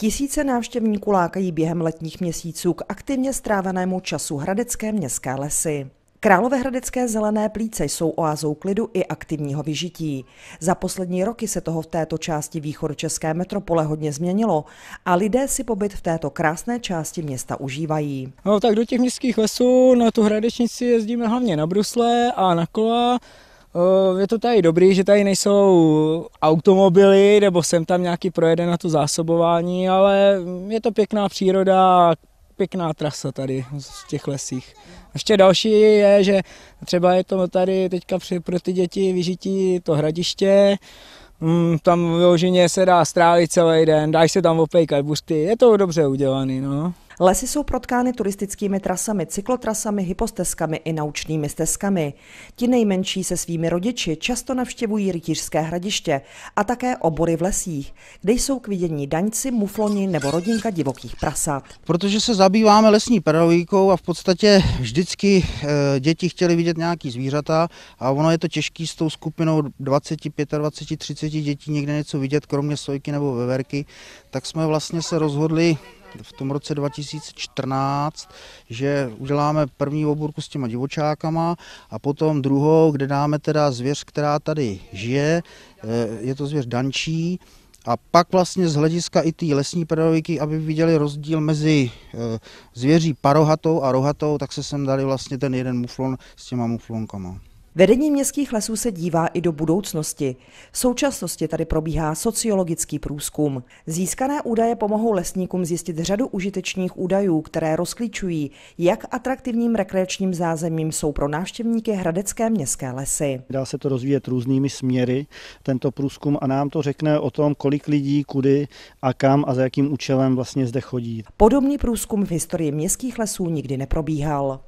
Tisíce návštěvníků lákají během letních měsíců k aktivně strávenému času Hradecké městské lesy. Královéhradecké zelené plíce jsou oázou klidu i aktivního vyžití. Za poslední roky se toho v této části České metropole hodně změnilo a lidé si pobyt v této krásné části města užívají. No, tak do těch městských lesů na tu hradečnici jezdíme hlavně na brusle a na kola, Eh, je to tady dobrý, že tady nejsou automobily, nebo jsem tam nějaký projede na to zásobování, ale je to pěkná příroda, pěkná trasa tady v těch lesích. Ještě další je, že třeba je to tady teďka pro ty děti vyžití to hradiště, mm, tam vyloženě se dá strávit celý den, dáš se tam opejkat buřty, je to dobře udělané. no. Lesy jsou protkány turistickými trasami, cyklotrasami, hypostezkami i naučnými stezkami. Ti nejmenší se svými rodiči často navštěvují rytířské hradiště a také obory v lesích, kde jsou k vidění daňci, mufloni nebo rodinka divokých prasat. Protože se zabýváme lesní pedagogikou a v podstatě vždycky eh, děti chtěly vidět nějaký zvířata a ono je to těžké s tou skupinou 20, 25, 30 dětí někde něco vidět, kromě sojky nebo veverky, tak jsme vlastně se rozhodli v tom roce 2014, že uděláme první oborku s těma divočákama a potom druhou, kde dáme teda zvěř, která tady žije, eh, je to zvěř dančí, a pak vlastně z hlediska i té lesní pedagogiky, aby viděli rozdíl mezi eh, zvěří parohatou a rohatou, tak se sem dali vlastně ten jeden muflon s těma muflonkama. Vedení městských lesů se dívá i do budoucnosti. V současnosti tady probíhá sociologický průzkum. Získané údaje pomohou lesníkům zjistit řadu užitečných údajů, které rozklíčují, jak atraktivním rekreačním zázemím jsou pro návštěvníky Hradecké městské lesy. Dá se to rozvíjet různými směry, tento průzkum, a nám to řekne o tom, kolik lidí, kudy a kam a za jakým účelem vlastně zde chodí. Podobný průzkum v historii městských lesů nikdy neprobíhal.